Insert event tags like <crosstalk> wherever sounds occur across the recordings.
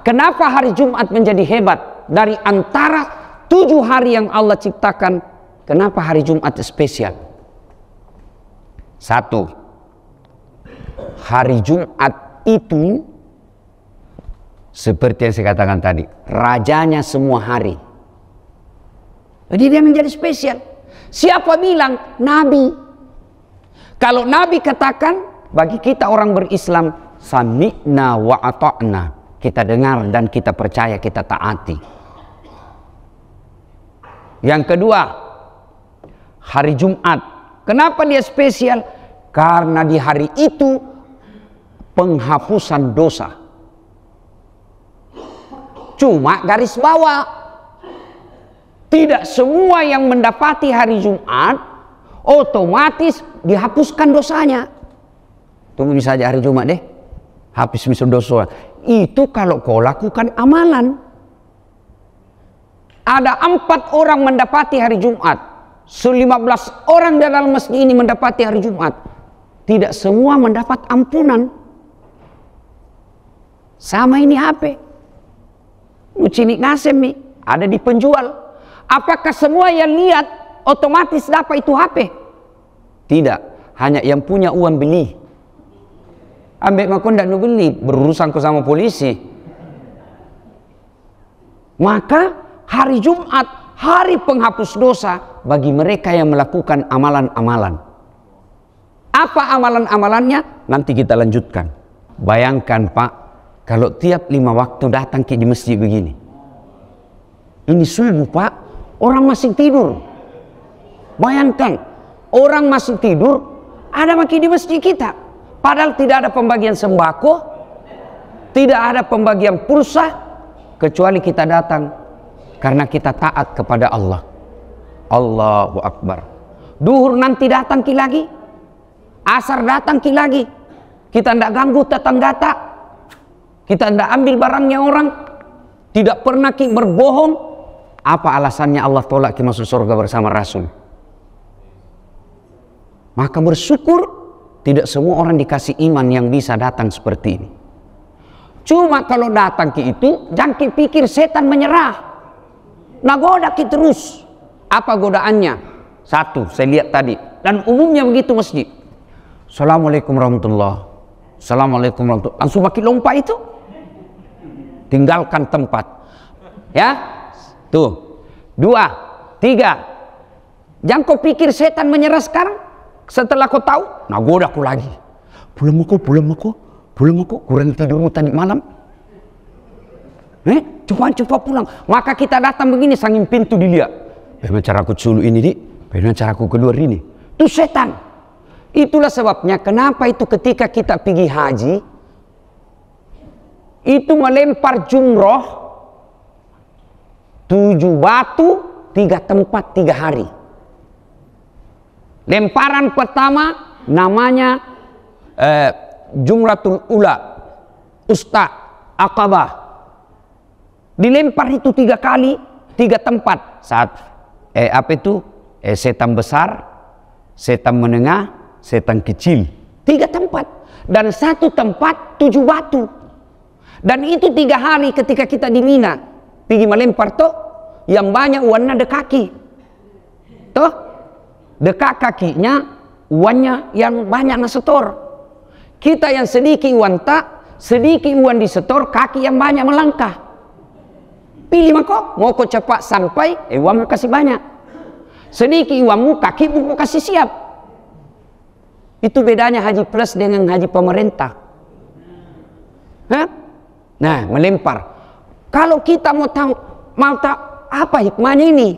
Kenapa hari Jumat menjadi hebat dari antara tujuh hari yang Allah ciptakan? Kenapa hari Jumat spesial? Satu, hari Jumat itu seperti yang saya katakan tadi, rajanya semua hari. Jadi dia menjadi spesial. Siapa bilang Nabi? Kalau Nabi katakan bagi kita orang berislam, sami'na wa ata'na kita dengar dan kita percaya kita taati yang kedua hari Jumat kenapa dia spesial karena di hari itu penghapusan dosa cuma garis bawah tidak semua yang mendapati hari Jumat otomatis dihapuskan dosanya tunggu saja hari Jumat deh habis misal dosa itu kalau kau lakukan amalan. Ada empat orang mendapati hari Jumat. 15 orang di dalam masjid ini mendapati hari Jumat. Tidak semua mendapat ampunan. Sama ini HP. Ucini ngasem Ada di penjual. Apakah semua yang lihat otomatis dapat itu HP? Tidak. Hanya yang punya uang beli ambek makon ndak berurusan berurusanku sama polisi maka hari Jumat hari penghapus dosa bagi mereka yang melakukan amalan-amalan apa amalan-amalannya nanti kita lanjutkan bayangkan pak kalau tiap lima waktu datang ke di masjid begini ini subuh pak orang masih tidur bayangkan orang masih tidur ada makin di masjid kita Padahal tidak ada pembagian sembako, tidak ada pembagian pulsa, kecuali kita datang karena kita taat kepada Allah. Allahu Akbar. Duhur nanti datang ki lagi, asar datang ki lagi. Kita tidak ganggu tetangga tak, kita tidak ambil barangnya orang, tidak pernah ki berbohong. Apa alasannya Allah tolak ki masuk surga bersama Rasul? Maka bersyukur tidak semua orang dikasih iman yang bisa datang seperti ini. Cuma kalau datang ke itu, jangan pikir setan menyerah. Nah goda kita terus. Apa godaannya? Satu, saya lihat tadi. Dan umumnya begitu masjid. Assalamualaikum warahmatullahi wabarakatuh. Assalamualaikum warahmatullahi Langsung pakai lompat itu. Tinggalkan tempat. Ya. Tuh. Dua. Tiga. Jangan kau pikir setan menyerah sekarang. Setelah kau tahu, nah udah aku lagi. Belum aku, belum aku, belum aku, kurang tidurmu tadi malam. Eh, cepat cepat pulang. Maka kita datang begini sangin pintu dilihat. Bagaimana cara aku culu ini, Dik? Bagaimana cara aku keluar ini? Itu setan. Itulah sebabnya kenapa itu ketika kita pergi haji, itu melempar jumroh tujuh batu tiga tempat tiga hari Lemparan pertama namanya eh, Jumratul Ula, Ustaz Akabah. Dilempar itu tiga kali, tiga tempat. Saat eh, apa itu? Eh, setan besar, setan menengah, setan kecil. Tiga tempat. Dan satu tempat tujuh batu. Dan itu tiga hari ketika kita di Mina. Pergi melempar toh, yang banyak warna dekaki, kaki. Toh, Dekat kakinya uangnya yang banyak setor. Kita yang sedikit uang tak, sedikit uang disetor, kaki yang banyak melangkah. Pilih mako, mau kau cepat sampai, eh, uangmu kasih banyak. Sedikit uangmu, kakimu kau kasih siap. Itu bedanya haji plus dengan haji pemerintah. Hah? Nah, melempar. Kalau kita mau tahu, mau tahu apa hikmahnya ini,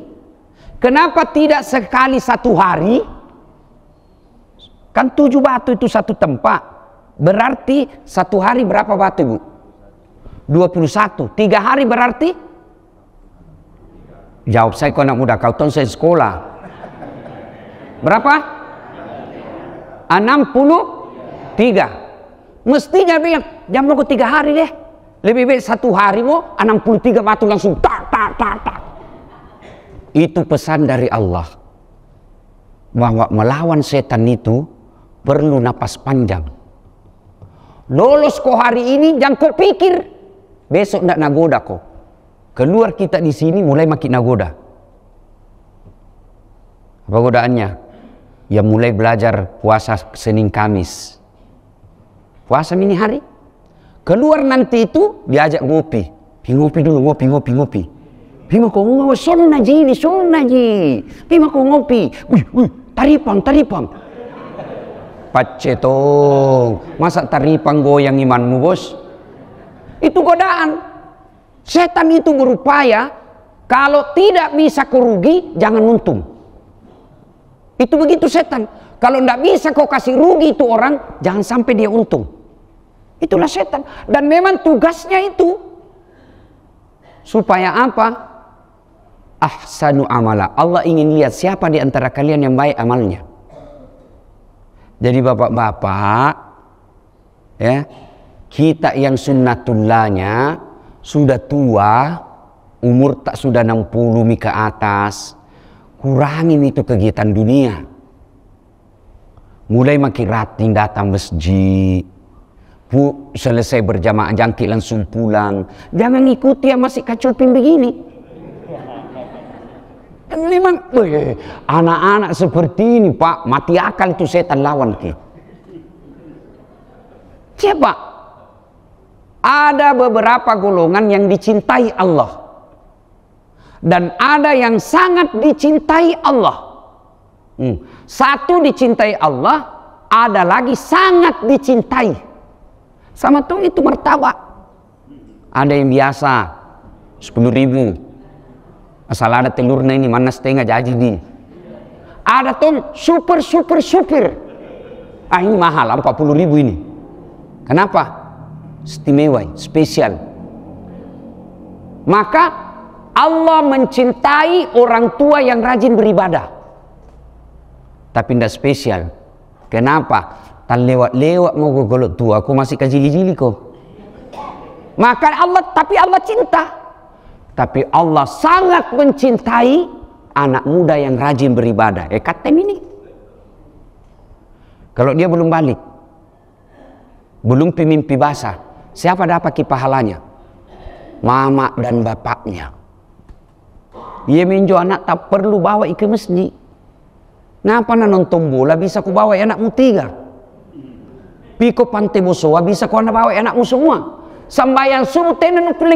Kenapa tidak sekali satu hari? Kan tujuh batu itu satu tempat. Berarti satu hari berapa batu ibu? 21. Tiga hari berarti? Jawab saya kau anak muda, kau tahun saya sekolah. Berapa? 63. Mestinya bilang, jam lo tiga hari deh. Lebih baik satu hari mau 63 batu langsung tak tak tak tak. Itu pesan dari Allah. Bahwa melawan setan itu perlu napas panjang. Lolos kau hari ini, jangan kau pikir. Besok tidak nagoda kau. Keluar kita di sini mulai makin nagoda. Apa godaannya? Ya mulai belajar puasa Senin Kamis. Puasa mini hari. Keluar nanti itu diajak ngopi. Ngopi dulu, ngopi, ngopi, ngopi. Bima ko ngo sol na ji ni sol na ji. Bima ko ngopi. Wih, wih, taripang, taripang. Pacetong. Masa taripang goyang imanmu, Bos? Itu godaan. Setan itu berupaya kalau tidak bisa rugi jangan untung. Itu begitu setan. Kalau tidak bisa kau kasih rugi itu orang, jangan sampai dia untung. Itulah setan. Dan memang tugasnya itu. Supaya apa? ahsanu amala. Allah ingin lihat siapa di antara kalian yang baik amalnya. Jadi bapak-bapak ya, kita yang sunnatullahnya sudah tua, umur tak sudah 60 mi ke atas, kurangin itu kegiatan dunia. Mulai makin rating datang masjid, Bu, selesai berjamaah jangkit langsung pulang. Jangan ikuti yang masih kacupin begini. Kan memang anak-anak seperti ini pak mati akal itu setan lawan ke siapa ada beberapa golongan yang dicintai Allah dan ada yang sangat dicintai Allah hmm. satu dicintai Allah ada lagi sangat dicintai sama tuh itu mertawa. ada yang biasa 10 ribu masalah ada telurnya ini mana setengah jadi ini. ada tong super super super ah ini mahal 40 ribu ini kenapa istimewa spesial maka Allah mencintai orang tua yang rajin beribadah tapi tidak spesial kenapa tan lewat-lewat mau golok tua aku masih kajili-jili kok maka Allah tapi Allah cinta tapi Allah sangat mencintai anak muda yang rajin beribadah. Eh katem ini. Kalau dia belum balik. Belum pemimpi basah. Siapa dapat kipahalanya? Mama dan bapaknya. Ia minjo anak tak perlu bawa ke masjid. Napa nak nonton bola bisa ku bawa anakmu tiga. Piko pantai bosoa bisa ku anak bawa anakmu semua. Sambayan suruh tenen ku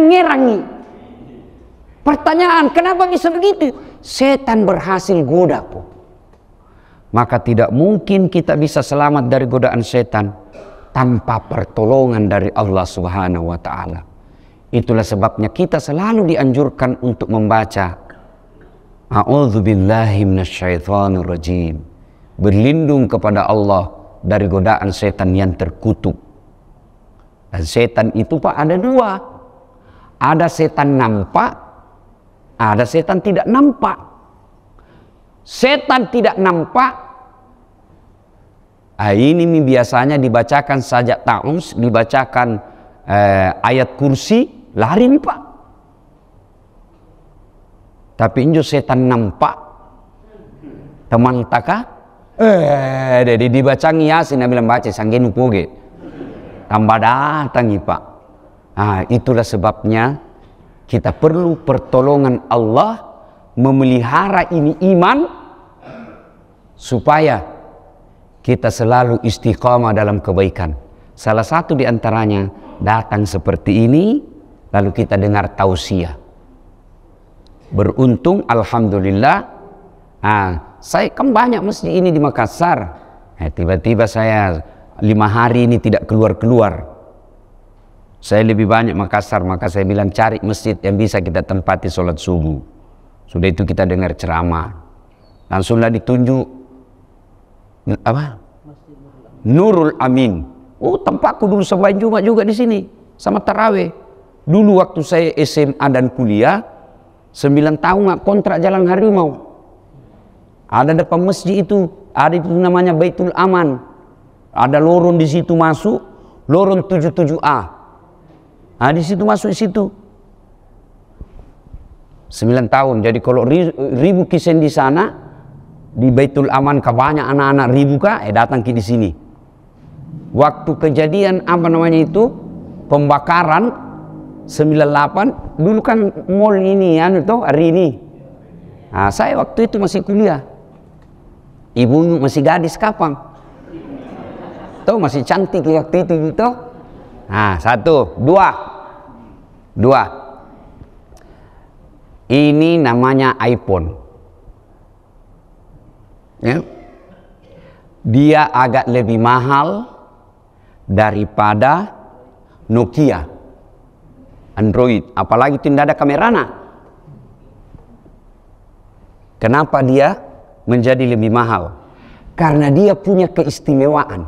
Pertanyaan, kenapa bisa begitu? Setan berhasil goda godaku. Maka tidak mungkin kita bisa selamat dari godaan setan tanpa pertolongan dari Allah Subhanahu wa taala. Itulah sebabnya kita selalu dianjurkan untuk membaca A'udzubillahi minasyaitonirrajim. Berlindung kepada Allah dari godaan setan yang terkutuk. Dan setan itu Pak ada dua. Ada setan nampak ada setan tidak nampak. Setan tidak nampak. Nah, ini biasanya dibacakan saja ta'us, dibacakan eh, ayat kursi, lari nih pak. Tapi injo setan nampak. Teman takah? eh, jadi dibacang yasin, bilang baca, sanggih poge. Tambah datang nih pak. Nah, itulah sebabnya kita perlu pertolongan Allah memelihara ini iman supaya kita selalu istiqamah dalam kebaikan. Salah satu di antaranya datang seperti ini lalu kita dengar tausiah. Beruntung alhamdulillah ah, saya kan banyak masjid ini di Makassar. Eh, tiba-tiba eh, saya lima hari ini tidak keluar-keluar saya lebih banyak Makassar, maka saya bilang cari masjid yang bisa kita tempati sholat subuh. Sudah itu kita dengar ceramah. Langsunglah ditunjuk apa? Nurul Amin. Oh tempatku dulu sembahyang Jumat juga di sini sama taraweh. Dulu waktu saya SMA dan kuliah sembilan tahun nggak kontrak jalan harimau. Ada depan masjid itu, ada itu namanya Baitul Aman. Ada lorong di situ masuk, lorong 77A. Ah di situ masuk situ. sembilan tahun. Jadi kalau ribu kisen di sana, di Baitul Aman banyak anak-anak ribu kah, eh datang ke di sini. Waktu kejadian apa namanya itu, pembakaran 98, dulu kan mall ini ya, itu hari ini. Nah, saya waktu itu masih kuliah. Ibu masih gadis kapan? Tuh masih cantik waktu itu gitu. Nah, satu, dua. Dua. Ini namanya iPhone. Ya. Dia agak lebih mahal daripada Nokia. Android, apalagi tidak ada kamera Kenapa dia menjadi lebih mahal? Karena dia punya keistimewaan.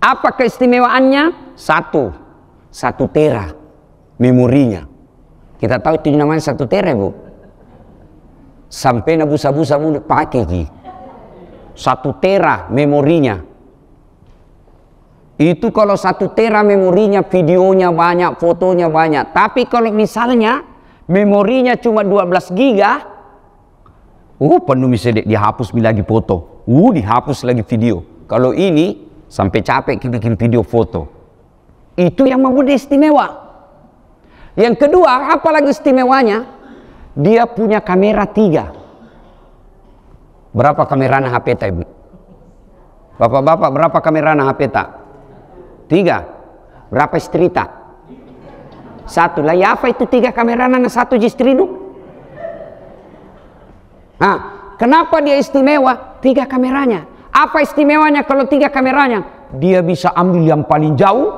Apa keistimewaannya? Satu, satu tera memorinya. Kita tahu itu namanya satu tera bu. Sampai nabu sabu sabu pakai ki. Satu tera memorinya. Itu kalau satu tera memorinya, videonya banyak, fotonya banyak. Tapi kalau misalnya memorinya cuma 12 giga, uh penuh misalnya dihapus lagi foto, uh dihapus lagi video. Kalau ini Sampai capek kita bikin video foto. Itu yang membuat dia istimewa. Yang kedua, apalagi istimewanya? Dia punya kamera tiga. Berapa kamera HP ta ibu? Bapak-bapak, berapa kamera HP ta? Tiga. Berapa istri ta? Satu lah, ya apa itu tiga kamera nana satu istri itu? Nah, kenapa dia istimewa? Tiga kameranya. Apa istimewanya kalau tiga kameranya? Dia bisa ambil yang paling jauh,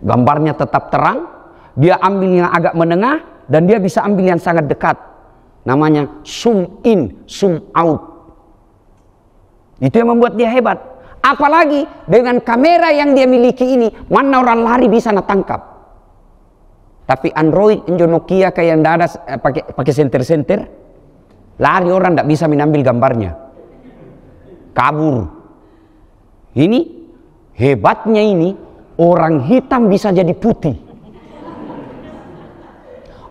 gambarnya tetap terang, dia ambil yang agak menengah, dan dia bisa ambil yang sangat dekat. Namanya zoom in, zoom out. Itu yang membuat dia hebat. Apalagi dengan kamera yang dia miliki ini, mana orang lari bisa tangkap. Tapi Android, Injo Nokia kayak yang ada eh, pakai pakai senter-senter, lari orang tidak bisa mengambil gambarnya kabur. Ini hebatnya ini orang hitam bisa jadi putih.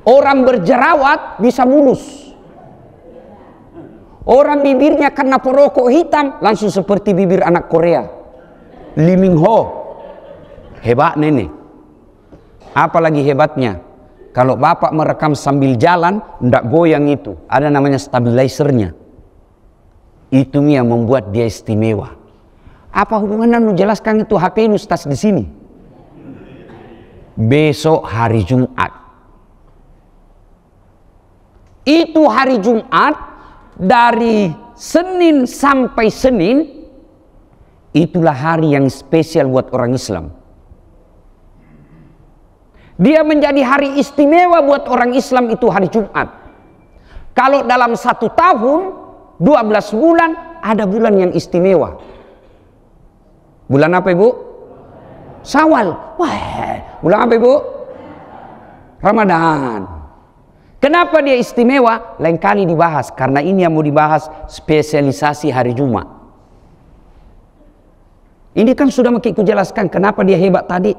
Orang berjerawat bisa mulus. Orang bibirnya karena perokok hitam langsung seperti bibir anak Korea. Liming Ho. Hebat nenek. Apalagi hebatnya kalau bapak merekam sambil jalan, ndak goyang itu. Ada namanya stabilizernya. Itu yang membuat dia istimewa. Apa hubungannya lu jelaskan itu HP lu stas di sini? Besok hari Jumat. Itu hari Jumat dari Senin sampai Senin itulah hari yang spesial buat orang Islam. Dia menjadi hari istimewa buat orang Islam itu hari Jumat. Kalau dalam satu tahun 12 bulan ada bulan yang istimewa. Bulan apa Ibu? Sawal. Wah, bulan apa Ibu? Ramadan. Kenapa dia istimewa? Lain kali dibahas karena ini yang mau dibahas spesialisasi hari Jumat. Ini kan sudah mengikuti jelaskan kenapa dia hebat tadi.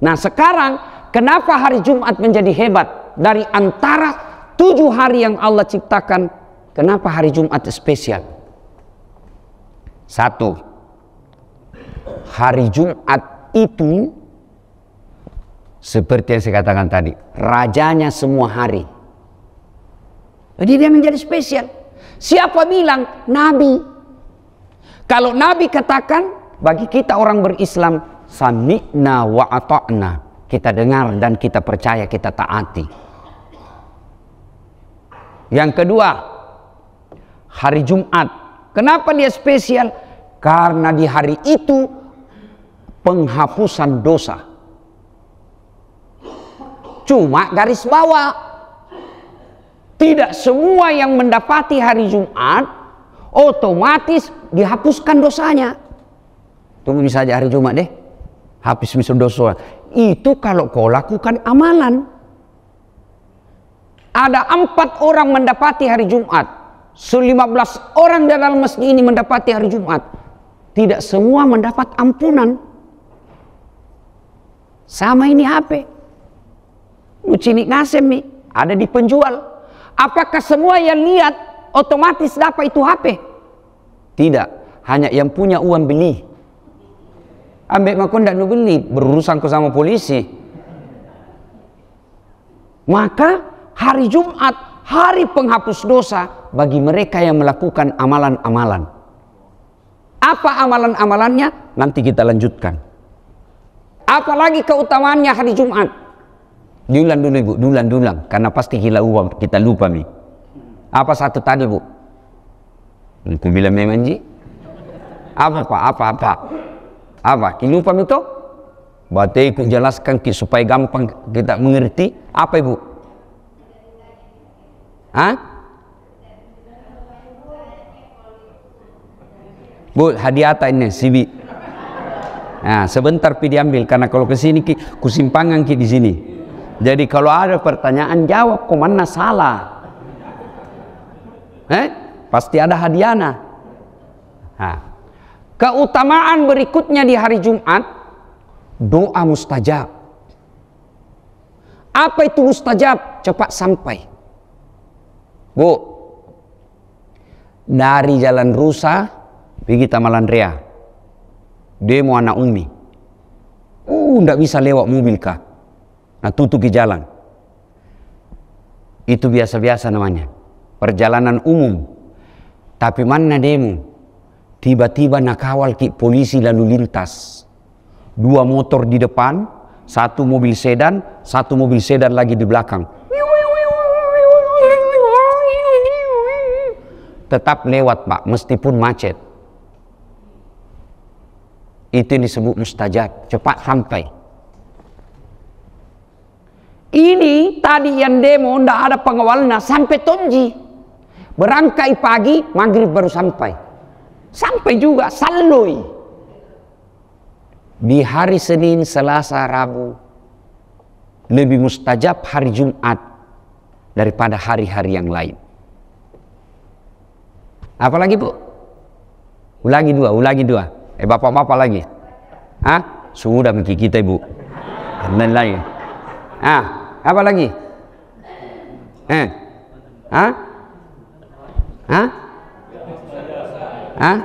Nah sekarang kenapa hari Jumat menjadi hebat? Dari antara tujuh hari yang Allah ciptakan Kenapa hari Jumat spesial? Satu, hari Jumat itu seperti yang saya katakan tadi, rajanya semua hari. Jadi dia menjadi spesial. Siapa bilang? Nabi. Kalau Nabi katakan, bagi kita orang berislam, sami'na wa ata'na. Kita dengar dan kita percaya, kita taati. Yang kedua, hari Jumat. Kenapa dia spesial? Karena di hari itu penghapusan dosa. Cuma garis bawah. Tidak semua yang mendapati hari Jumat otomatis dihapuskan dosanya. Tunggu misalnya hari Jumat deh. Habis misal dosa. Itu kalau kau lakukan amalan. Ada empat orang mendapati hari Jumat. So 15 orang dalam masjid ini mendapati hari Jumat. Tidak semua mendapat ampunan. Sama ini HP. Lucini ngasem nih. Ada di penjual. Apakah semua yang lihat otomatis dapat itu HP? Tidak. Hanya yang punya uang beli. Ambek makon ndak beli. Berurusan ke sama polisi. Maka hari Jumat, hari penghapus dosa, bagi mereka yang melakukan amalan-amalan. Apa amalan-amalannya? Nanti kita lanjutkan. Apalagi keutamaannya hari Jumat. Diulang dulu Ibu, diulang diulang karena pasti hilang uang kita lupa nih. Apa satu tadi Bu? Aku bilang memang ji. Apa apa apa apa? Apa? Kita lupa itu? Batai ku jelaskan ki supaya gampang kita mengerti. Apa Ibu? Hah? Bu, hadiah ini sibi. Nah, sebentar pi diambil karena kalau ke sini ku simpangan ki di sini. Jadi kalau ada pertanyaan jawab kok mana salah. Eh? Pasti ada hadiah Nah, keutamaan berikutnya di hari Jumat doa mustajab. Apa itu mustajab? Cepat sampai. Bu, dari jalan rusak pergi Ria, demo anak umi uh ndak bisa lewat mobil kah nah tutup ke jalan itu biasa-biasa namanya perjalanan umum tapi mana demo tiba-tiba nakawal ki polisi lalu lintas dua motor di depan satu mobil sedan satu mobil sedan lagi di belakang tetap lewat pak meskipun macet itu yang disebut mustajab, cepat sampai. Ini tadi yang demo, tidak ada pengawalnya, sampai tonji Berangkai pagi, maghrib baru sampai. Sampai juga, Saloi. Di hari Senin, Selasa, Rabu, lebih mustajab hari Jumat daripada hari-hari yang lain. Apalagi bu? Ulangi dua, ulangi dua. Eh bapak-bapak lagi. Ah, sudah mikir kita ibu. Dan lain. Ah, apa lagi? Eh, ah, ah, ah.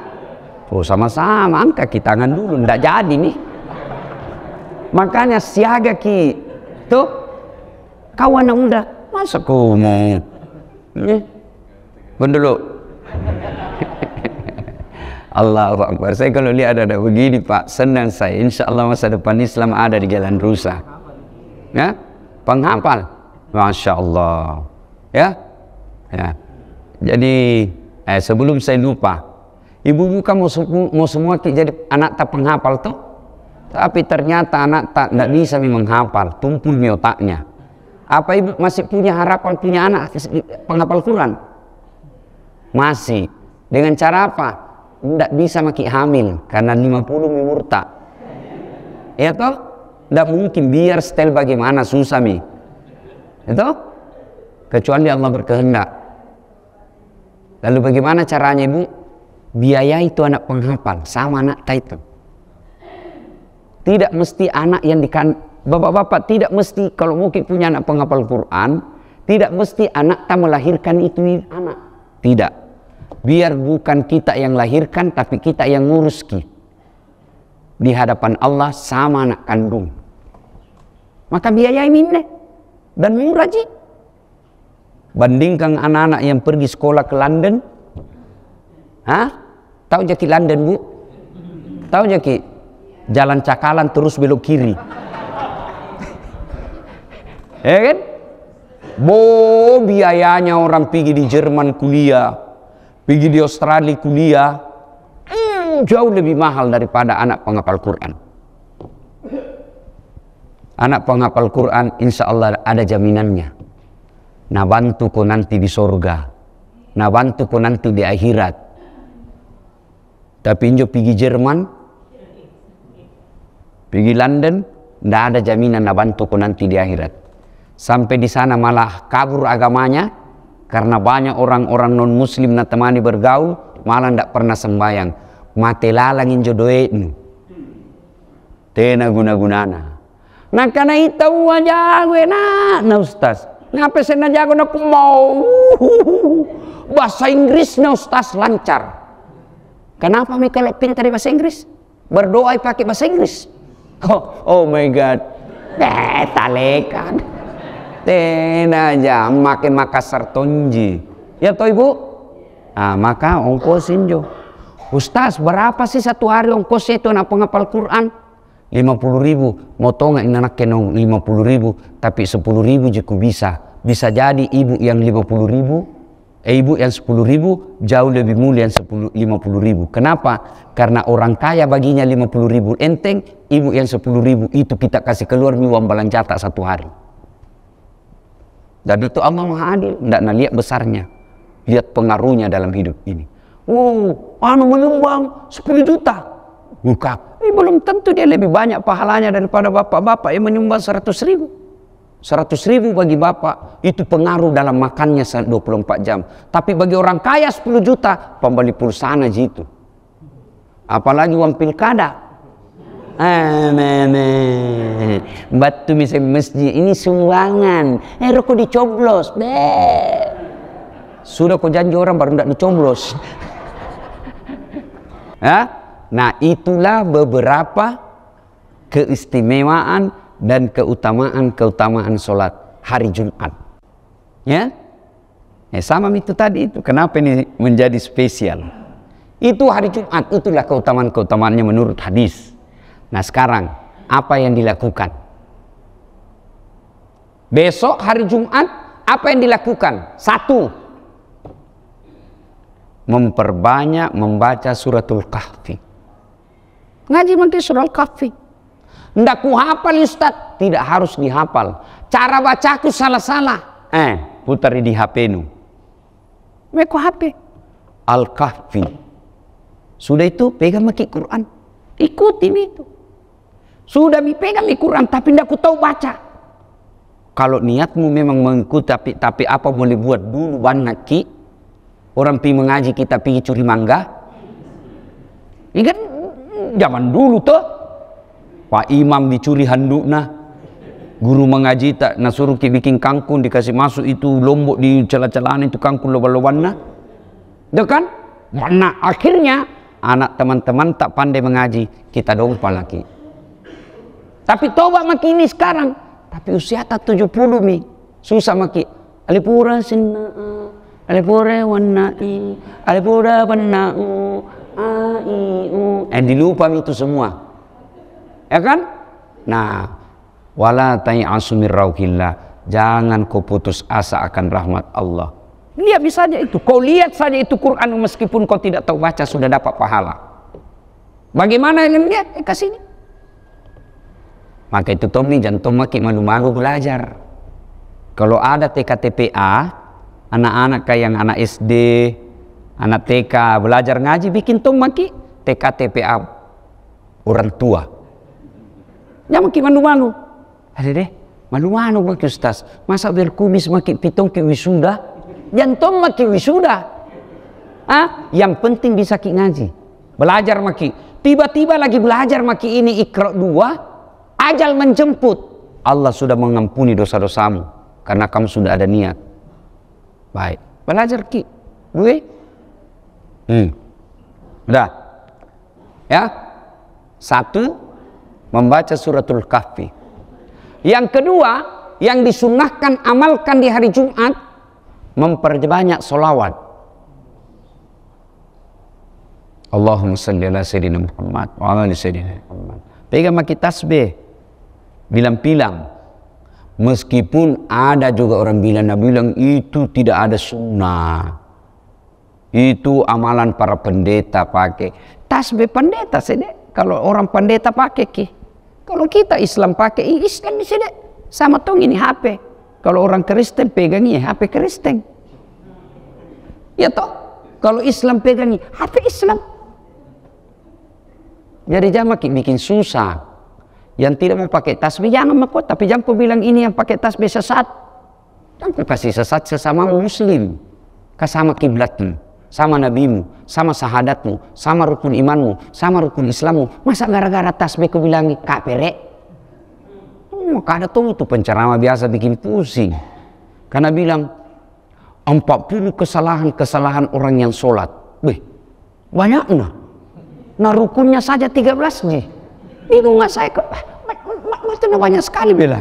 Oh sama-sama angkat kita tangan dulu, ndak jadi nih. Makanya siaga ki, tuh kawan anak muda masa kamu, ya, eh, dulu. Allah Akbar. Saya kalau lihat ada ada begini Pak, senang saya. Insya Allah masa depan Islam ada di jalan rusak. Ya, penghafal. Masya Allah. Ya, ya. Jadi eh, sebelum saya lupa, ibu-ibu kamu semua, mau semua jadi anak tak penghafal tuh. Tapi ternyata anak tak tidak bisa menghafal, tumpul di otaknya. Apa ibu masih punya harapan punya anak penghafal Quran? Masih. Dengan cara apa? tidak bisa maki hamil karena 50 murta ya toh tidak mungkin biar setel bagaimana susah mi itu ya kecuali Allah berkehendak lalu bagaimana caranya ibu biaya itu anak penghafal sama anak itu tidak mesti anak yang dikan bapak-bapak tidak mesti kalau mungkin punya anak penghafal Quran tidak mesti anak tak melahirkan itu anak tidak biar bukan kita yang lahirkan tapi kita yang ngurus di hadapan Allah sama anak kandung maka biaya minne dan murah sih bandingkan anak-anak yang pergi sekolah ke London Hah? tahu jadi London bu tahu jadi jalan cakalan terus belok kiri ya kan Bo biayanya orang pergi di Jerman kuliah pergi di Australia kuliah hmm, jauh lebih mahal daripada anak penghafal Quran anak penghafal Quran insya Allah ada jaminannya nah ku nanti di surga nah ku nanti di akhirat tapi injo pergi Jerman pergi London ndak ada jaminan nah ku nanti di akhirat sampai di sana malah kabur agamanya karena banyak orang-orang non-muslim na temani bergaul, malah tidak pernah sembahyang. Mate lalangin jodoh nu. Tena guna-gunana. Nah karena itu aja gue na, na ustaz. Ngapa nah, saya na jago na mau? <laughs> Bahasa Inggris na ustaz lancar. Kenapa mi kalau pintar bahasa Inggris? Berdoa pakai bahasa Inggris. <laughs> Oh, oh my God. Eh, talekan tena aja make makasar tonji ya toh ibu ah maka ongkosin jo Ustaz berapa sih satu hari ongkosnya itu anak ngapal Quran 50 ribu mau tau nggak anak kenong 50 ribu tapi 10 ribu ku bisa bisa jadi ibu yang 50 ribu eh, ibu yang 10 ribu jauh lebih mulia yang 10, 50 ribu kenapa karena orang kaya baginya 50 ribu enteng ibu yang 10 ribu itu kita kasih keluar balang jatah satu hari dan itu Allah Maha Adil. Tidak nak lihat besarnya. Lihat pengaruhnya dalam hidup ini. Wow, anu menyumbang 10 juta. Buka. Ini belum tentu dia lebih banyak pahalanya daripada bapak-bapak yang menyumbang 100 ribu. 100 ribu bagi bapak itu pengaruh dalam makannya 24 jam. Tapi bagi orang kaya 10 juta pembeli pulsa aja itu. Apalagi uang pilkada Amin. Batu bisa masjid ini sumbangan. Eh rokok dicoblos. Beh. Sudah kau janji orang baru tidak dicoblos. ya? <laughs> Nah itulah beberapa keistimewaan dan keutamaan-keutamaan sholat hari Jumat. Ya? Eh, sama itu tadi itu. Kenapa ini menjadi spesial? Itu hari Jumat, itulah keutamaan-keutamaannya menurut hadis. Nah sekarang apa yang dilakukan? Besok hari Jumat apa yang dilakukan? Satu, memperbanyak membaca suratul kahfi. Ngaji menteri suratul kahfi. Ndak ku hafal Ustaz, tidak harus dihafal. Cara bacaku salah-salah. Eh, putar di HP nu. Meku HP. Al-Kahfi. Sudah itu pegang maki Quran. Ikuti itu. Sudah dipegang dikurang, Quran tapi ndak ku tahu baca. Kalau niatmu memang mengikut tapi tapi apa boleh buat dulu banyak ki. Orang pi mengaji kita pi curi mangga. Ini iya kan zaman dulu tuh. Pak imam dicuri nah Guru mengaji tak suruh ki bikin kangkung dikasih masuk itu lombok di celah-celahan itu kangkung loba-lobanna. dek kan? Mana akhirnya anak teman-teman tak pandai mengaji, kita dong lagi. Tapi toba maki ini sekarang. Tapi usia tak 70 mi. Susah maki. Alipura sinna. Alipura wannai. Alipura banna'u. Ai'u. Eh dilupa itu semua. Ya kan? Nah. Wala tai'asu asumir rauhillah. Jangan kau putus asa akan rahmat Allah. Lihat misalnya itu. Kau lihat saja itu Quran meskipun kau tidak tahu baca sudah dapat pahala. Bagaimana yang dia? Eh, kasih ini. Maka itu tom nih jantung makin malu-malu belajar. Kalau ada TKTPA, anak-anak kayak yang anak SD, anak TK belajar ngaji bikin tom maki TKTPA orang tua. Ya makin malu-malu. Ada deh, malu-malu makin ustaz. Masa berkumis makin pitong ke wisuda? Jantung makin wisuda. Ah, yang penting bisa ki ngaji. Belajar maki. Tiba-tiba lagi belajar maki ini ikra dua, Ajal menjemput. Allah sudah mengampuni dosa-dosamu karena kamu sudah ada niat. Baik, belajar ki. gue, Hmm. Udah. Ya. Satu, membaca suratul kahfi. Yang kedua, yang disunahkan amalkan di hari Jumat, memperbanyak solawat. Allahumma salli ala Sayyidina Muhammad wa ala Sayyidina Muhammad. Pegang maki tasbih bilang-bilang meskipun ada juga orang bilang Nabi bilang itu tidak ada sunnah itu amalan para pendeta pakai tasbih pendeta sedek kalau orang pendeta pakai ki kalau kita Islam pakai Islam sedek sama tong ini HP kalau orang Kristen pegangnya HP Kristen ya toh kalau Islam pegangnya HP Islam jadi jamak bikin susah yang tidak mau pakai tasbih jangan makut tapi jangan kau bilang ini yang pakai tasbih sesat jangan kau kasih sesat sesama muslim sama kiblatmu sama nabimu sama sahadatmu sama rukun imanmu sama rukun islammu masa gara-gara tasbih kau bilang kafir maka hmm, ada tuh itu pencerama biasa bikin pusing karena bilang empat 40 kesalahan-kesalahan orang yang sholat wih banyak nah nah rukunnya saja 13 nih lingkungan saya ke, maksudnya banyak sekali bila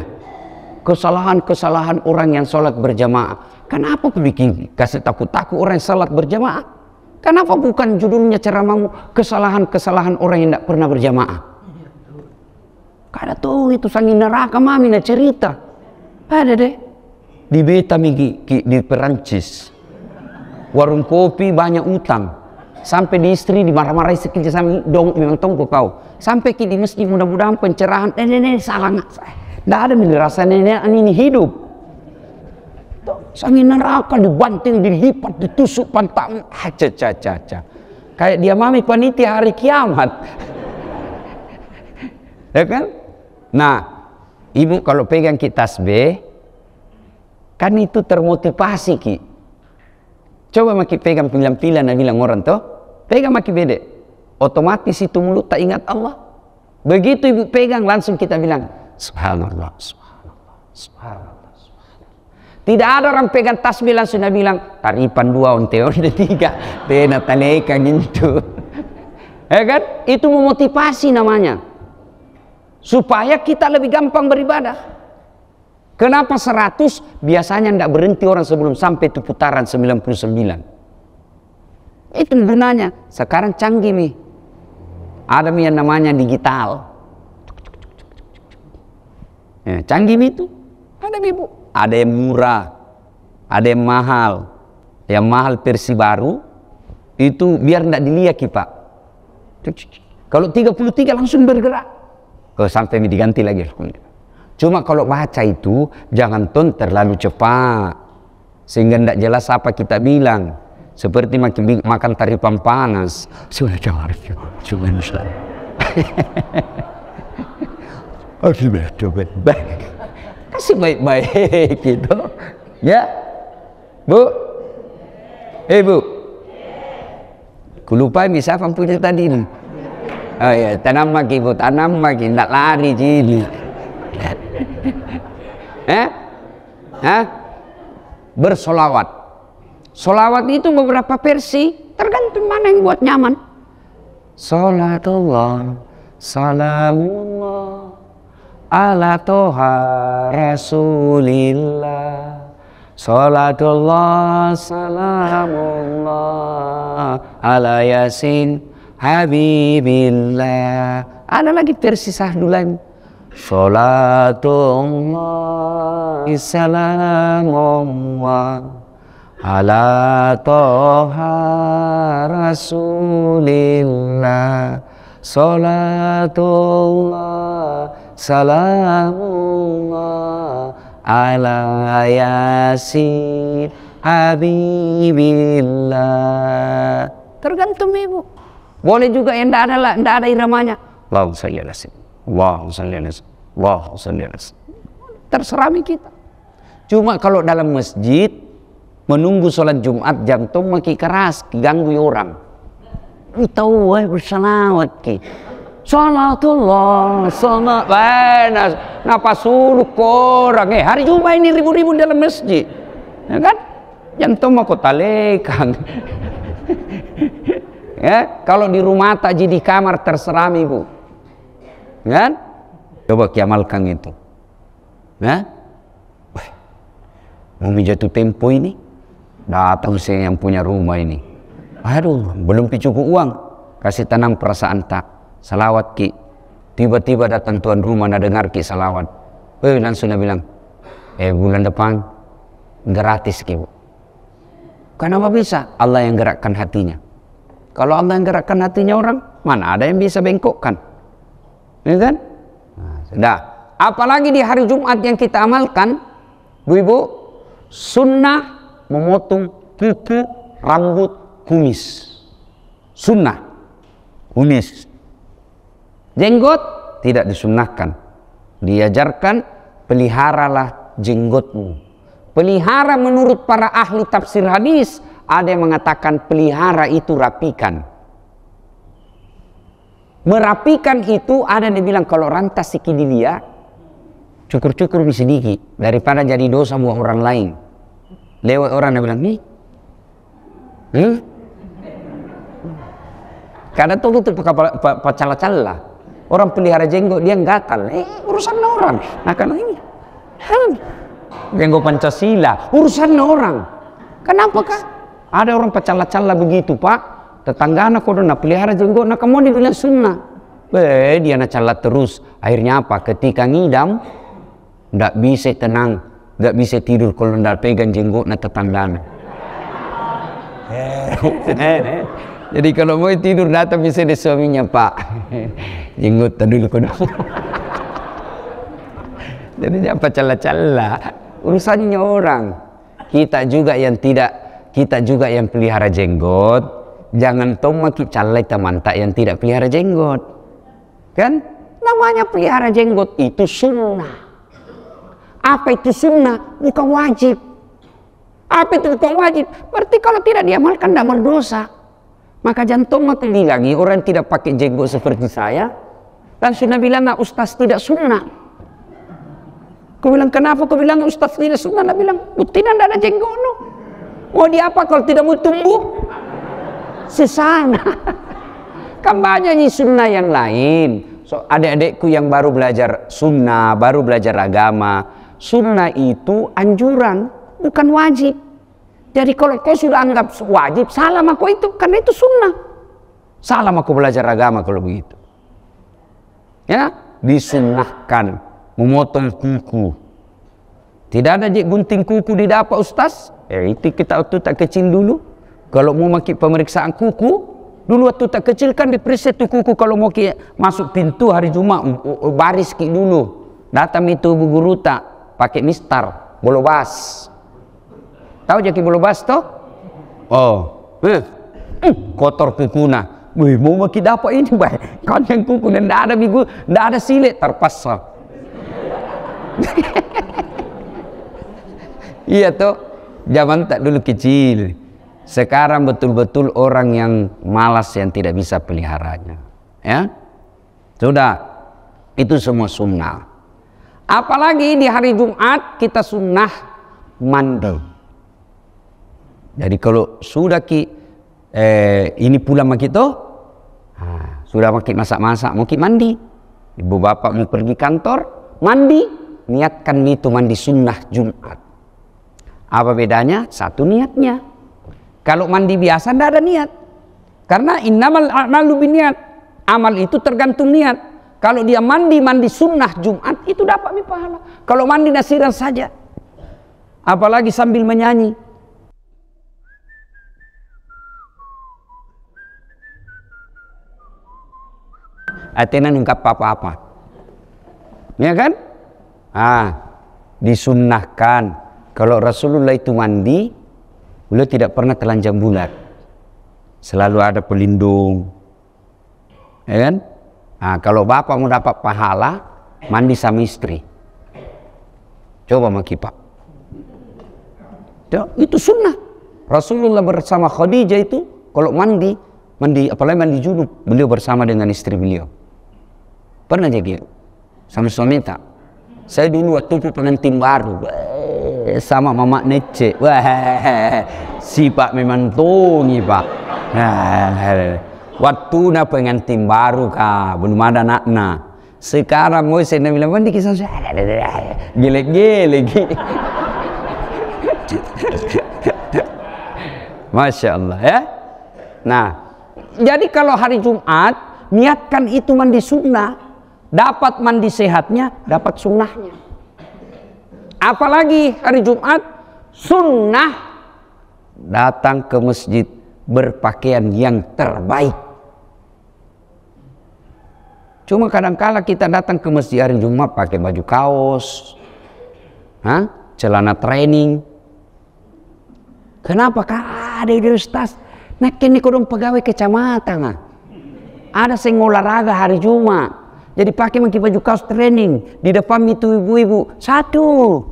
kesalahan-kesalahan orang yang sholat berjamaah kenapa bikin kasih takut-takut orang yang sholat berjamaah kenapa bukan judulnya ceramahmu kesalahan-kesalahan orang yang tidak pernah berjamaah karena tuh itu sangin neraka mami nih cerita ada deh di beta migi di Perancis warung kopi banyak utang sampai di istri dimarah-marahi sekecil sama dong memang tongko kau sampai kini mesti mudah-mudahan pencerahan nenek nenek salah nggak tidak ada rasa nenek ini hidup sangin neraka dibanting dilipat ditusuk pantang aja caca caca kayak dia mami panitia hari kiamat <laughs> ya kan nah ibu kalau pegang kitas B kan itu termotivasi ki Coba maki pegang pilihan-pilihan dan bilang orang tuh, pegang maki beda, Otomatis itu mulut tak ingat Allah. Begitu ibu pegang langsung kita bilang, Subhanallah, Subhanallah, Subhanallah. subhanallah. Tidak ada orang pegang tasbih langsung dia bilang, taripan dua, on teori <laughs> tiga, tena talekan itu. <laughs> ya kan? Itu memotivasi namanya. Supaya kita lebih gampang beribadah. Kenapa 100? Biasanya tidak berhenti orang sebelum sampai itu putaran 99. Itu gunanya. Sekarang canggih nih. Ada yang namanya digital. Ya, canggih itu. Ada ibu. Ada yang murah. Ada yang mahal. Yang mahal versi baru. Itu biar tidak dilihat pak. Kalau 33 langsung bergerak. Kalau sampai diganti lagi. Alhamdulillah. Cuma kalau baca itu jangan ton terlalu cepat sehingga tidak jelas apa kita bilang. Seperti makin makan tari panas. Sudah jawab, cuma Harus <laughs> baik-baik. Kasih baik-baik gitu. Ya, Bu. Eh, Bu. Kulupa bisa apa punya tadi ini. Oh ya, tanam lagi Bu, tanam lagi, tidak lari jadi. <laughs> eh? Hah? Bersolawat. Solawat itu beberapa versi, tergantung mana yang buat nyaman. Salatullah, salamullah, ala toha rasulillah. Salatullah, salamullah, ala yasin, habibillah. Ada lagi versi sahdu lain Salatullah salamullah ala toha rasulillah salatullah salamullah ala yasir habibillah tergantung ibu boleh juga yang tidak ada tidak ada iramanya Allahumma salli ala Allahumma salli ala Allah terserah kita cuma kalau dalam masjid menunggu sholat Jumat jantung maki keras ganggu orang tahu wah bersalawat ki Salatullah, salat benar. Napa suruh korang eh hari Jumat ini ribu-ribu dalam masjid, ya kan? Jantung mau kota lekang. <laughs> ya, kalau di rumah tak jadi kamar terserami bu, ya kan? Coba kiamalkan itu. Ya? Wah, mau jatuh tempo ini, datang saya yang punya rumah ini. Aduh, belum cukup uang. Kasih tenang perasaan tak. Salawat ki. Tiba-tiba datang tuan rumah, nak dengar ki salawat. Eh, langsung dia bilang, eh bulan depan gratis ki Kenapa bisa? Allah yang gerakkan hatinya. Kalau Allah yang gerakkan hatinya orang, mana ada yang bisa bengkokkan? Ya kan? Nah, apalagi di hari Jumat yang kita amalkan, Bu ibu sunnah memotong kuku rambut kumis. Sunnah kumis. Jenggot tidak disunnahkan. Diajarkan peliharalah jenggotmu. Pelihara menurut para ahli tafsir hadis, ada yang mengatakan pelihara itu rapikan merapikan itu ada yang bilang kalau rantas dia cukur-cukur di sedikit daripada jadi dosa buat orang lain lewat orang yang bilang nih hmm? karena tuh itu pacala-cala orang pelihara jenggot dia gatal eh urusan orang akan nah, ini hmm. jenggot Pancasila urusan orang kenapa kah ada orang pacala-cala begitu pak Tetangga anak kodo na pelihara jenggot na kamu dibilang sunnah Be, dia na calat terus akhirnya apa ketika ngidam ndak bisa tenang ndak bisa tidur kalau ndak pegang jenggot na tetanggana eh. Eh, eh. jadi kalau mau tidur datang bisa di suaminya pak jenggot dulu kodo jadi apa cala-cala urusannya orang kita juga yang tidak kita juga yang pelihara jenggot jangan toma maki calai tak yang tidak pelihara jenggot kan namanya pelihara jenggot itu sunnah apa itu sunnah bukan wajib apa itu bukan wajib berarti kalau tidak diamalkan tidak berdosa maka jantung mati bilangi orang tidak pakai jenggot seperti saya dan sunnah bilang nah ustaz tidak sunnah kau bilang kenapa kau bilang ustaz tidak sunnah nah bilang buktinya tidak ada jenggot no. mau diapa kalau tidak mau tumbuh sesana. <laughs> kan banyak nih sunnah yang lain. So, adik-adikku yang baru belajar sunnah, baru belajar agama. Sunnah itu anjuran, bukan wajib. Jadi kalau kau sudah anggap wajib, salam aku itu. Karena itu sunnah. Salam aku belajar agama kalau begitu. Ya, disunahkan memotong kuku. Tidak ada gunting kuku di dapur ustaz. Eh, itu kita tak kecil dulu. Kalau mau makin pemeriksaan kuku, dulu waktu tak kecil kan diperiksa tu kuku kalau mau masuk pintu hari Jumat mm, oh, oh, baris ki dulu. Datang itu bu guru tak pakai mistar, bas. Tahu jadi bas toh? Oh. Eh. Mm, kotor kuku nah. Wih, mau makin dapat ini, baik. Kan yang kuku, tidak ada minggu, tidak ada silet, terpaksa. <laughs> iya toh, zaman tak dulu kecil. Sekarang betul-betul orang yang malas yang tidak bisa peliharanya. Ya. Sudah. Itu semua sunnah. Apalagi di hari Jumat kita sunnah mandi. Jadi kalau sudah ki eh, ini pula makin ah, sudah makin masak-masak, mungkin mandi. Ibu bapak mau pergi kantor, mandi. Niatkan itu mandi sunnah Jumat. Apa bedanya? Satu niatnya kalau mandi biasa tidak ada niat. Karena innamal a'malu biniat. Amal itu tergantung niat. Kalau dia mandi mandi sunnah Jumat itu dapat mi pahala. Kalau mandi nasiran saja. Apalagi sambil menyanyi. Atena nungkap apa-apa. Ya kan? Ah, disunnahkan. Kalau Rasulullah itu mandi, Beliau tidak pernah telanjang bulat. Selalu ada pelindung. Ya kan? Nah, kalau bapak mau dapat pahala, mandi sama istri. Coba makipak. Itu sunnah. Rasulullah bersama Khadijah itu kalau mandi, mandi apalagi mandi junub, beliau bersama dengan istri beliau. Pernah jadi sama suami tak? Saya dulu waktu itu pengantin baru, eh, sama mamak nece wah si pak memang tungi pak nah waktu na pengantin baru ka, belum ada nakna sekarang mau saya bilang mandi kisah saya gile gile <laughs> Masya Allah ya nah jadi kalau hari Jumat niatkan itu mandi sunnah dapat mandi sehatnya dapat sunnahnya Apalagi hari Jumat sunnah datang ke masjid berpakaian yang terbaik. Cuma kadangkala kala kita datang ke masjid hari Jumat pakai baju kaos, ha? celana training. Kenapa kak ada di universitas? Nah kini kodong pegawai kecamatan. Ah. Ada sing olahraga hari Jumat. Jadi pakai pakai baju kaos training. Di depan itu ibu-ibu. Satu.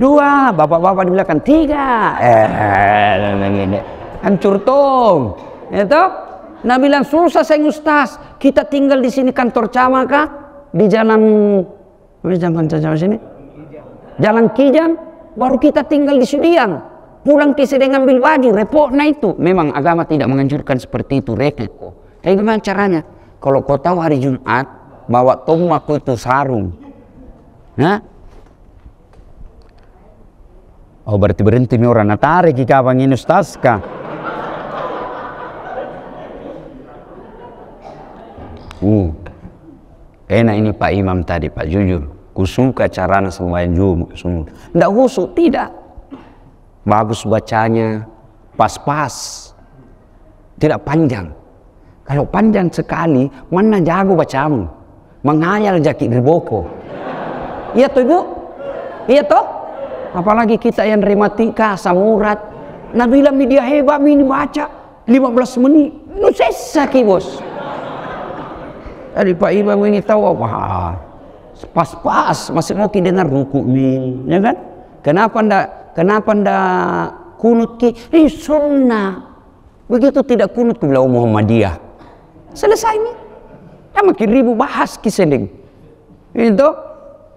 Dua. Bapak-bapak di belakang. Tiga. Eh, hancur tong. Ya toh? bilang susah saya ustaz. Kita tinggal di sini kantor camat kah? Di jalan jalan jalan sini. Jalan Kijang baru kita tinggal di Sudiang. Pulang ke sini ambil baju, repot nah itu. Memang agama tidak menganjurkan seperti itu, repot. Tapi gimana caranya? Kalau kau tahu hari Jumat, bawa tomak itu sarung nah, Oh berarti berhenti mi orang natari ki kawang ini ustaska. Uh. Enak ini Pak Imam tadi Pak jujur. Kusuka carana sembahyang Jumat. ndak khusus tidak. Bagus bacanya, pas-pas. Tidak panjang. Kalau panjang sekali, mana jago bacamu? mengayal jaki berboko iya tuh ibu iya tuh, apalagi kita yang rematika, samurat Nabi media dia hebat ini baca 15 menit nu sesaki bos tadi Pak Imam ini tahu oh, apa pas-pas masih mau tidak dengar rukuk ya kan kenapa ndak kenapa ndak kunut ki ini sunnah begitu tidak kunut ke Muhammadiyah selesai nih Ya makin ribu bahas kisending. Itu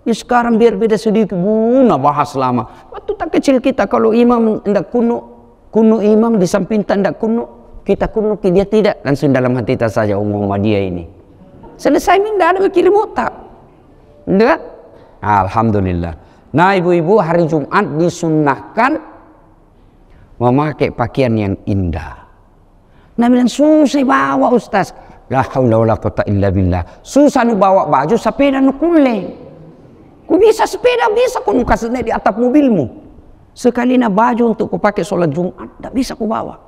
ya sekarang biar beda sedikit guna bahas lama. Waktu tak kecil kita kalau imam tidak kuno, kuno imam di samping tanda kuno, kita kuno dia tidak langsung dalam hati kita saja umum oh, dia ini. Selesai minda ada mikir mutak. Enggak? Kan? Alhamdulillah. Nah ibu-ibu hari Jumat disunnahkan memakai pakaian yang indah. Nabi bilang susah bawa ustaz. La haula wala quwata illa billah. Susah nu bawa baju sepeda nu kule. Ku bisa sepeda bisa ku nu kasih di atap mobilmu. Sekali na baju untuk ku pakai sholat Jumat tidak bisa ku bawa.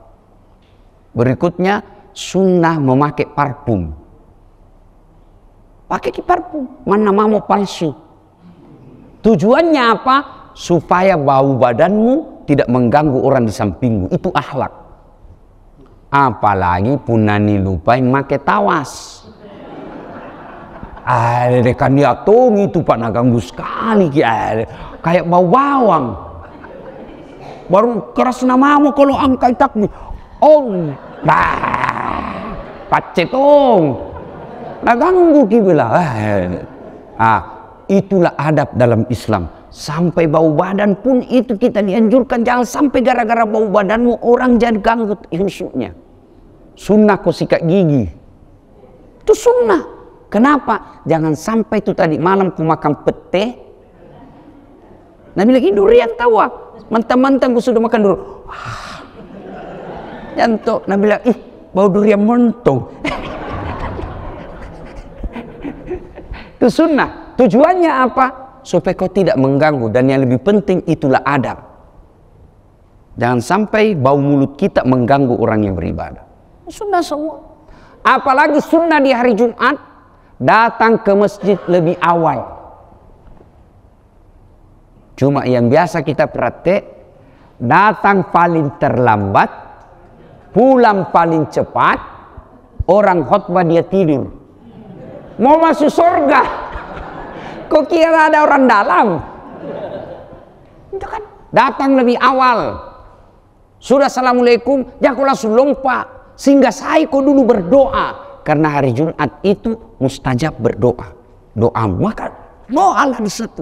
Berikutnya sunnah memakai parfum. Pakai ki parfum, mana mau palsu. Tujuannya apa? Supaya bau badanmu tidak mengganggu orang di sampingmu. Itu akhlak apalagi punani lupai make tawas ada kan diatung itu pak ganggu sekali ada kayak bau bawang baru keras namamu kalau angkai takmi oh bah pacetong nah ganggu kibela ah itulah adab dalam Islam sampai bau badan pun itu kita dianjurkan jangan sampai gara-gara bau badanmu orang jadi ganggu musuhnya Sunnah kau sikat gigi. Itu sunnah. Kenapa? Jangan sampai itu tadi malam ku makan pete. Nabi lagi durian tawa. Mentang-mentang kau sudah makan durian. Ah. Jantok. Nabi bilang, ih bau durian mentong. <laughs> itu sunnah. Tujuannya apa? Supaya kau tidak mengganggu. Dan yang lebih penting itulah adab. Jangan sampai bau mulut kita mengganggu orang yang beribadah. Sunnah semua. Apalagi sunnah di hari Jumat, datang ke masjid lebih awal. Cuma yang biasa kita praktek, datang paling terlambat, pulang paling cepat, orang khutbah dia tidur. Mau masuk surga, kok kira ada orang dalam? Itu kan datang lebih awal. Sudah assalamualaikum, dia ya, langsung lompat. Sehingga saya kok dulu berdoa. Karena hari Jumat itu mustajab berdoa. Doa maka doalah di situ.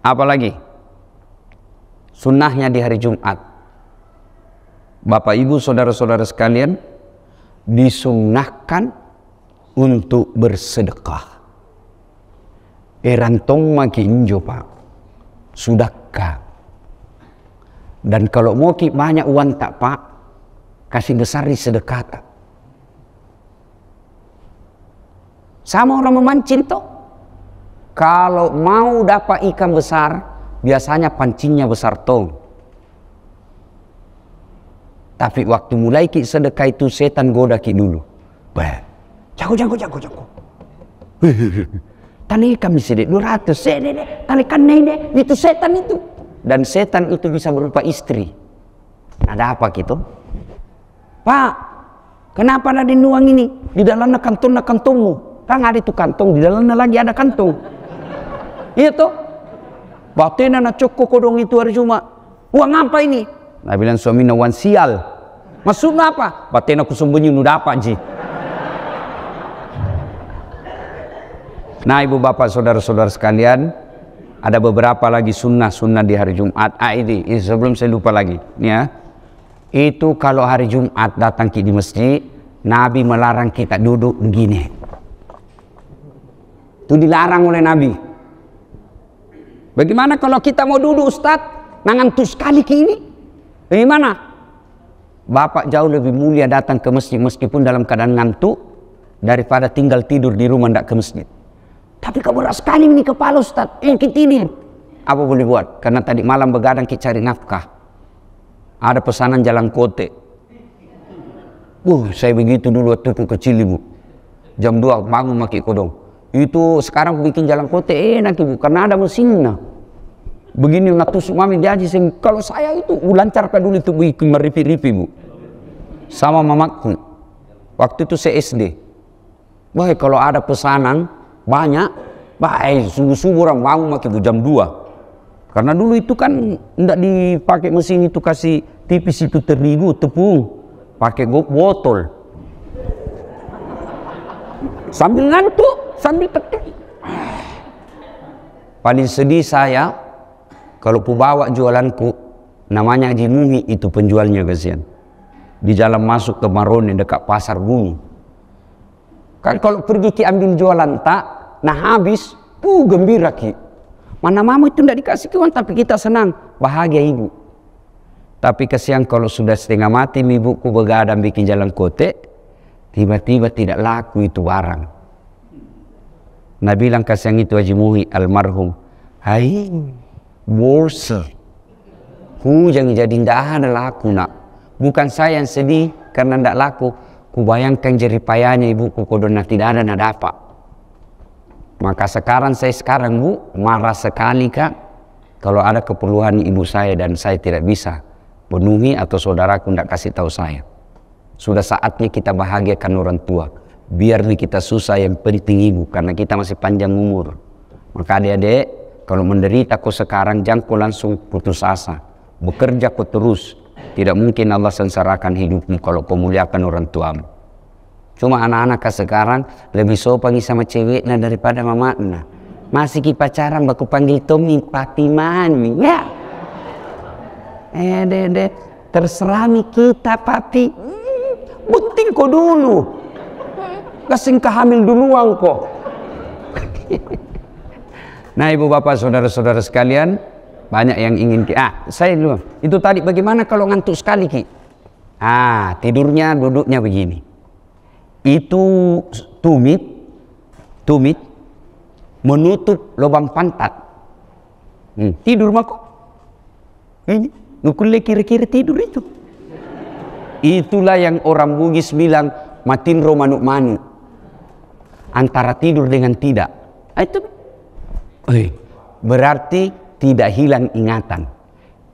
Apalagi sunnahnya di hari Jumat. Bapak ibu saudara-saudara sekalian disunnahkan untuk bersedekah. Erantong makin pak. Sudahkah dan kalau mau banyak uang tak pak, kasih besar di sedekah. Sama orang memancing toh. Kalau mau dapat ikan besar, biasanya pancingnya besar toh. Tapi waktu mulai ki sedekah itu setan goda ki dulu. Bah, jago jago jago jago. Tani kami sedek 200 sedek, Tali kan itu setan itu dan setan itu bisa berupa istri. Ada apa gitu? Pak, kenapa ada nuang ini? Di dalamnya kantong na kantongmu. Kan ada itu kantong, di dalamnya lagi ada kantong. iya toh? Batin anak cokok kodong itu hari cuma. Uang apa ini? Nah bilang suami uang sial. Maksudnya apa? Batin aku sembunyi nu dapat ji. Nah ibu bapak saudara-saudara sekalian, ada beberapa lagi sunnah-sunnah di hari Jumat. Ah ini, ini sebelum saya lupa lagi, ya. Itu kalau hari Jumat datang di masjid, Nabi melarang kita duduk begini. Itu dilarang oleh Nabi. Bagaimana kalau kita mau duduk Ustaz? sekali ke ini? Bagaimana? Bapak jauh lebih mulia datang ke masjid meskipun dalam keadaan ngantuk daripada tinggal tidur di rumah tidak ke masjid. Tapi kau berat sekali ini kepala Ustaz. Mungkin tidur. Apa boleh buat? Karena tadi malam begadang kita cari nafkah. Ada pesanan jalan kote. Uh, saya begitu dulu waktu itu kecil ibu. Jam 2 bangun maki kodong. Itu sekarang bikin jalan kote enak ibu. Karena ada mesinnya. Begini nak tusuk mami diaji. Kalau saya itu lancarkan dulu itu bikin meripi-ripi ibu. Sama mamaku. Waktu itu saya SD. Wah kalau ada pesanan banyak baik eh, sungguh subuh orang bangun makin jam dua karena dulu itu kan tidak dipakai mesin itu kasih tipis itu terigu tepung pakai gok botol sambil ngantuk sambil petik paling sedih saya kalau bawa jualanku namanya Haji Mumi itu penjualnya kasihan di jalan masuk ke Marone dekat pasar bumi Kan kalau pergi ki ambil jualan tak, nah habis, pu gembira ki. Mana mama itu tidak dikasih uang tapi kita senang, bahagia ibu. Tapi kesian kalau sudah setengah mati ibuku begadang bikin jalan kote, tiba-tiba tidak laku itu barang. Nah bilang kesian itu Haji Muhi almarhum, hai borsa. hujan jangan jadi ndak ada laku nak. Bukan saya yang sedih karena tidak laku, Kubayangkan jeripayanya ibuku kodona tidak ada nada apa. Maka sekarang saya sekarang bu marah sekali kak kalau ada keperluan ibu saya dan saya tidak bisa penuhi atau saudaraku tidak kasih tahu saya. Sudah saatnya kita bahagiakan orang tua. Biarlah kita susah yang penting ibu karena kita masih panjang umur. Maka adik-adik kalau menderita kau sekarang jangan kau langsung putus asa. Bekerja kau terus tidak mungkin Allah sengsarakan hidupmu kalau kau muliakan orang tuamu. Cuma anak-anak sekarang lebih sopan sama ceweknya daripada mamaknya. Masih ki pacaran baku panggil Tommy papi mami. Ya. Eh dede terserami kita papi. Hmm, bunting kau dulu. Kasing kehamil dulu kok. <laughs> nah ibu bapak saudara-saudara sekalian, banyak yang ingin ki ah saya dulu itu tadi bagaimana kalau ngantuk sekali ki ah tidurnya duduknya begini itu tumit tumit menutup lubang pantat hmm, tidur mako ini nukule kiri-kiri tidur itu itulah yang orang Bugis bilang matin romanuk manu antara tidur dengan tidak ah, itu eh, berarti tidak hilang ingatan.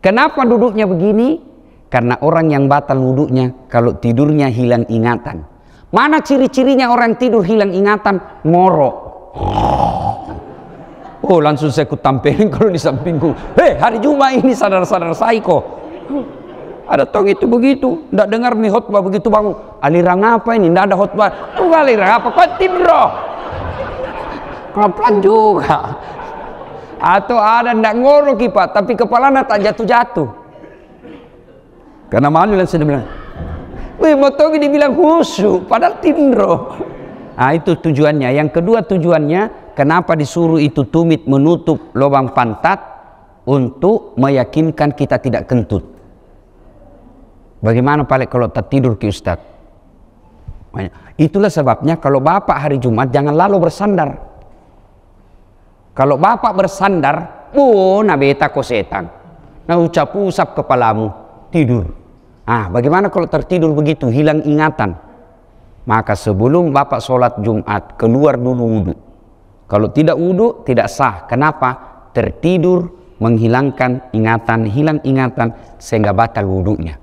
Kenapa duduknya begini? Karena orang yang batal duduknya, kalau tidurnya hilang ingatan. Mana ciri-cirinya orang tidur hilang ingatan? Ngorok. Oh langsung saya kutampilin <laughs> kalau di sampingku. Hei hari Jumat ini sadar-sadar saiko. Ada tong itu begitu. Tidak dengar nih khutbah begitu bang. Aliran apa ini? Tidak ada khutbah. Tuh aliran apa? Kau tidur. Pelan-pelan juga atau ada ndak ngoro kipat tapi kepala nak tak jatuh-jatuh karena malu lah saya bilang Wih, ini dibilang khusyuk, padahal tindro. Ah itu tujuannya. Yang kedua tujuannya, kenapa disuruh itu tumit menutup lubang pantat untuk meyakinkan kita tidak kentut. Bagaimana paling kalau tertidur ke Ustaz? Itulah sebabnya kalau Bapak hari Jumat jangan lalu bersandar. Kalau bapak bersandar, oh nabi kau setan. Nah ucap usap kepalamu, tidur. Ah, bagaimana kalau tertidur begitu, hilang ingatan? Maka sebelum bapak sholat Jumat, keluar dulu wudhu. Kalau tidak wudhu, tidak sah. Kenapa? Tertidur menghilangkan ingatan, hilang ingatan, sehingga batal wudhunya.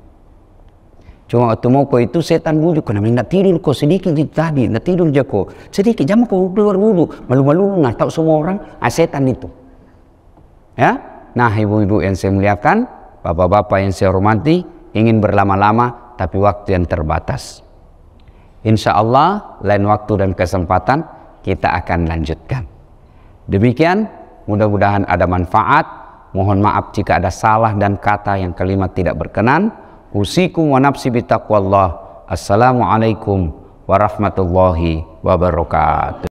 Cuma mau kau itu setan bujuk kena nak tidur kau sedikit itu tadi, nak tidur je kau Sedikit jam kau keluar dulu, malu-malu nggak tahu semua orang, ah setan itu. Ya? Nah, ibu-ibu yang saya muliakan, bapak-bapak yang saya hormati, ingin berlama-lama tapi waktu yang terbatas. Insya Allah lain waktu dan kesempatan kita akan lanjutkan. Demikian, mudah-mudahan ada manfaat. Mohon maaf jika ada salah dan kata yang kalimat tidak berkenan usikum wa nafsi bitaqwallah assalamualaikum warahmatullahi wabarakatuh